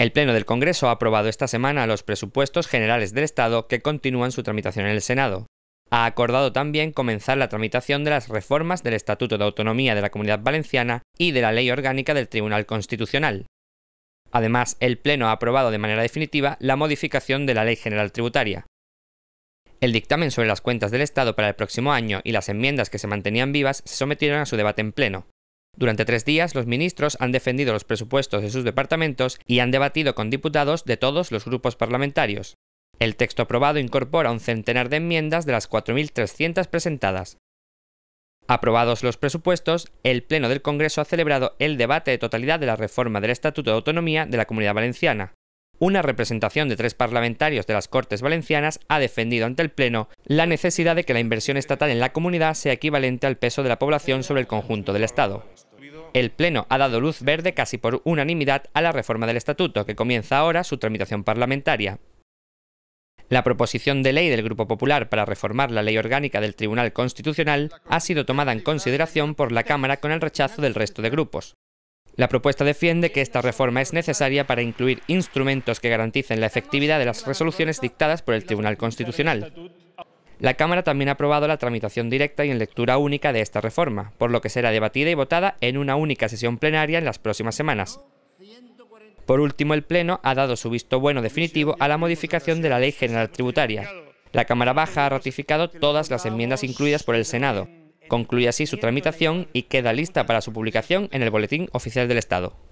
El Pleno del Congreso ha aprobado esta semana los presupuestos generales del Estado que continúan su tramitación en el Senado. Ha acordado también comenzar la tramitación de las reformas del Estatuto de Autonomía de la Comunidad Valenciana y de la Ley Orgánica del Tribunal Constitucional. Además, el Pleno ha aprobado de manera definitiva la modificación de la Ley General Tributaria. El dictamen sobre las cuentas del Estado para el próximo año y las enmiendas que se mantenían vivas se sometieron a su debate en Pleno. Durante tres días, los ministros han defendido los presupuestos de sus departamentos y han debatido con diputados de todos los grupos parlamentarios. El texto aprobado incorpora un centenar de enmiendas de las 4.300 presentadas. Aprobados los presupuestos, el Pleno del Congreso ha celebrado el debate de totalidad de la reforma del Estatuto de Autonomía de la Comunidad Valenciana. Una representación de tres parlamentarios de las Cortes Valencianas ha defendido ante el Pleno la necesidad de que la inversión estatal en la comunidad sea equivalente al peso de la población sobre el conjunto del Estado. El Pleno ha dado luz verde casi por unanimidad a la reforma del Estatuto, que comienza ahora su tramitación parlamentaria. La proposición de ley del Grupo Popular para reformar la ley orgánica del Tribunal Constitucional ha sido tomada en consideración por la Cámara con el rechazo del resto de grupos. La propuesta defiende que esta reforma es necesaria para incluir instrumentos que garanticen la efectividad de las resoluciones dictadas por el Tribunal Constitucional. La Cámara también ha aprobado la tramitación directa y en lectura única de esta reforma, por lo que será debatida y votada en una única sesión plenaria en las próximas semanas. Por último, el Pleno ha dado su visto bueno definitivo a la modificación de la Ley General Tributaria. La Cámara Baja ha ratificado todas las enmiendas incluidas por el Senado. Concluye así su tramitación y queda lista para su publicación en el Boletín Oficial del Estado.